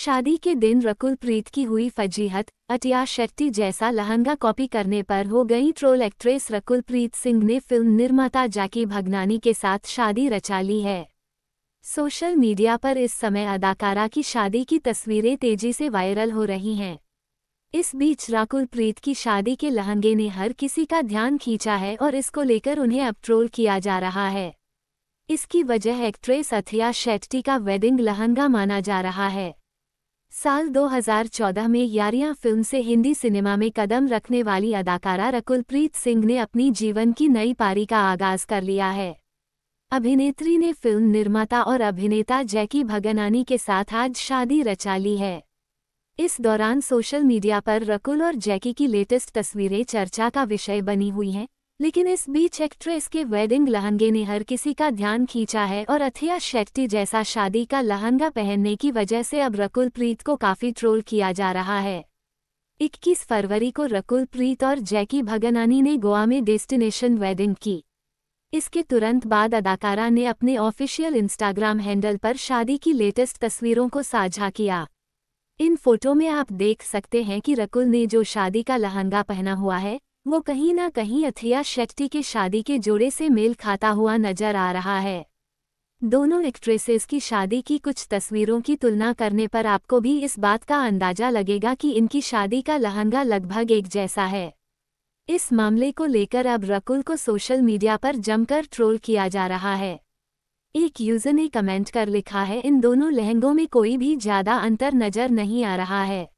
शादी के दिन रकुल प्रीत की हुई फजीहत अटिया शेट्टी जैसा लहंगा कॉपी करने पर हो गई ट्रोल एक्ट्रेस रकुल प्रीत सिंह ने फिल्म निर्माता जाकी भगनानी के साथ शादी रचा ली है सोशल मीडिया पर इस समय अदाकारा की शादी की तस्वीरें तेजी से वायरल हो रही हैं इस बीच राकुल प्रीत की शादी के लहंगे ने हर किसी का ध्यान खींचा है और इसको लेकर उन्हें अब ट्रोल किया जा रहा है इसकी वजह एक्ट्रेस अथिया शेट्टी का वेडिंग लहंगा माना जा रहा है साल 2014 में यारियां फिल्म से हिंदी सिनेमा में कदम रखने वाली अदाकारा रकुलप्रीत सिंह ने अपनी जीवन की नई पारी का आगाज कर लिया है अभिनेत्री ने फिल्म निर्माता और अभिनेता जैकी भगनानी के साथ आज शादी रचा ली है इस दौरान सोशल मीडिया पर रकुल और जैकी की लेटेस्ट तस्वीरें चर्चा का विषय बनी हुई हैं लेकिन इस बीच एक्ट्रेस के वेडिंग लहंगे ने हर किसी का ध्यान खींचा है और अथिया शेट्टी जैसा शादी का लहंगा पहनने की वजह से अब रकुल प्रीत को काफ़ी ट्रोल किया जा रहा है 21 फरवरी को रकुल प्रीत और जैकी भगनानी ने गोवा में डेस्टिनेशन वेडिंग की इसके तुरंत बाद अदाकारा ने अपने ऑफिशियल इंस्टाग्राम हैंडल पर शादी की लेटेस्ट तस्वीरों को साझा किया इन फोटो में आप देख सकते हैं कि रकुल ने जो शादी का लहंगा पहना हुआ है वो कहीं ना कहीं अथिया शेट्टी के शादी के जोड़े से मेल खाता हुआ नजर आ रहा है दोनों एक्ट्रेसेस की शादी की कुछ तस्वीरों की तुलना करने पर आपको भी इस बात का अंदाजा लगेगा कि इनकी शादी का लहंगा लगभग एक जैसा है इस मामले को लेकर अब रकुल को सोशल मीडिया पर जमकर ट्रोल किया जा रहा है एक यूजर ने कमेंट कर लिखा है इन दोनों लहंगों में कोई भी ज्यादा अंतर नजर नहीं आ रहा है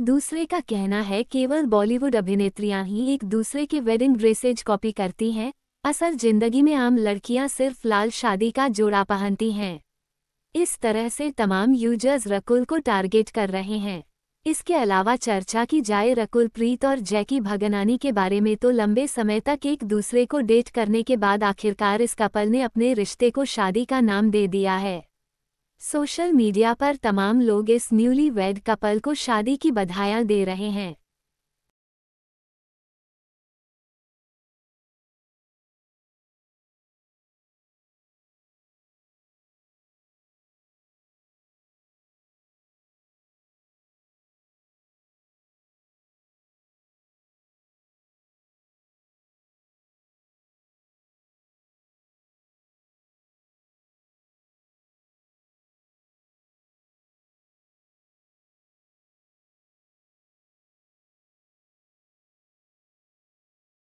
दूसरे का कहना है केवल बॉलीवुड अभिनेत्रियां ही एक दूसरे के वेडिंग ड्रेसेज कॉपी करती हैं असल जिंदगी में आम लड़कियां सिर्फ लाल शादी का जोड़ा पहनती हैं इस तरह से तमाम यूजर्स रकुल को टारगेट कर रहे हैं इसके अलावा चर्चा की जाए रकुल प्रीत और जैकी भगनानी के बारे में तो लंबे समय तक एक दूसरे को डेट करने के बाद आखिरकार इस कपल ने अपने रिश्ते को शादी का नाम दे दिया है सोशल मीडिया पर तमाम लोग इस न्यूली वेड कपल को शादी की बधाइयां दे रहे हैं